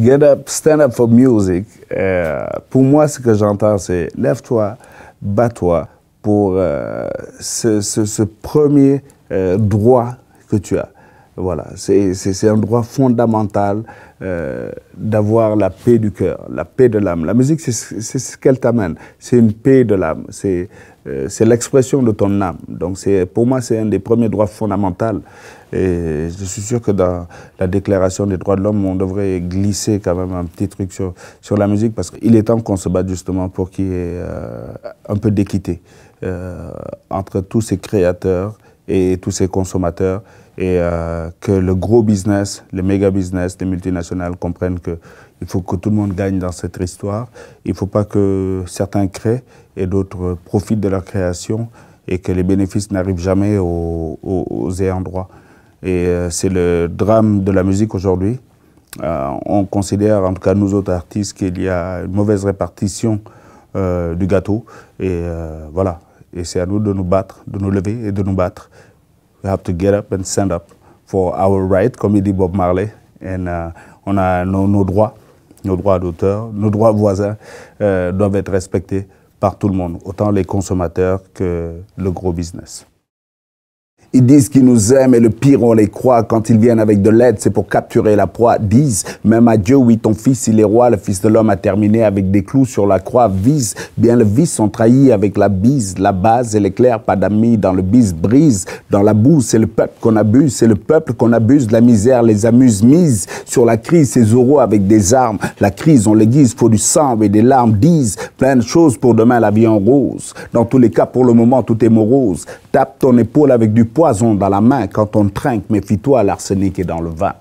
Get up, stand up for music. Euh, pour moi, ce que j'entends, c'est lève-toi, bats-toi pour euh, ce, premier euh, droit que tu as. Voilà, c'est un droit fondamental d'avoir la paix du cœur, la paix de l'âme. La musique, c'est ce qu'elle t'amène. C'est une paix de l'âme. C'est euh, c'est l'expression de ton âme. Donc pour moi, c'est un des premiers droits fondamentaux. Et je suis sûr que dans la Déclaration des droits de l'homme, on devrait glisser quand même un petit truc sur, sur la musique, parce qu'il est temps qu'on se batte justement pour qu'il y ait euh, un peu d'équité euh, entre tous ces créateurs et tous ces consommateurs, et euh, que le gros business, le méga business, les multinationales comprennent que il faut que tout le monde gagne dans cette histoire. Il ne faut pas que certains créent et d'autres profitent de leur création et que les bénéfices n'arrivent jamais aux, aux, ayants droit. Et euh, c'est le drame de la musique aujourd'hui. Euh, on considère, en tout cas nous autres artistes, qu'il y a une mauvaise répartition euh, du gâteau. Et voilà. Et c'est à nous de nous battre, de nous lever et de nous battre. We have to get up and stand up for our right, comme il dit Bob Marley. Et on a nos, nos droits nos droits d'auteur, nos droits voisins euh, doivent être respectés par tout le monde, autant les consommateurs que le gros business. Ils disent qu'ils nous aiment et le pire, on les croit. Quand ils viennent avec de l'aide, c'est pour capturer la proie. Disent même à Dieu, oui, ton fils, il est roi. Le fils de l'homme a terminé avec des clous sur la croix. Vise, bien le vice sont trahis avec la bise. La base et l'éclair, pas d'amis. Dans le bise brise. Dans la boue, c'est le peuple qu'on abuse. C'est le peuple qu'on abuse. la misère les amuse. Mise sur la crise, ces euros avec des armes. La crise, on l'aiguise. Faut du sang et des larmes. Disent plein de choses pour demain, la vie en rose. Dans tous les cas, pour le moment, tout est morose. Tape ton épaule avec du poison dans la main quand on trinque, méfie-toi l'arsenic est dans le vin.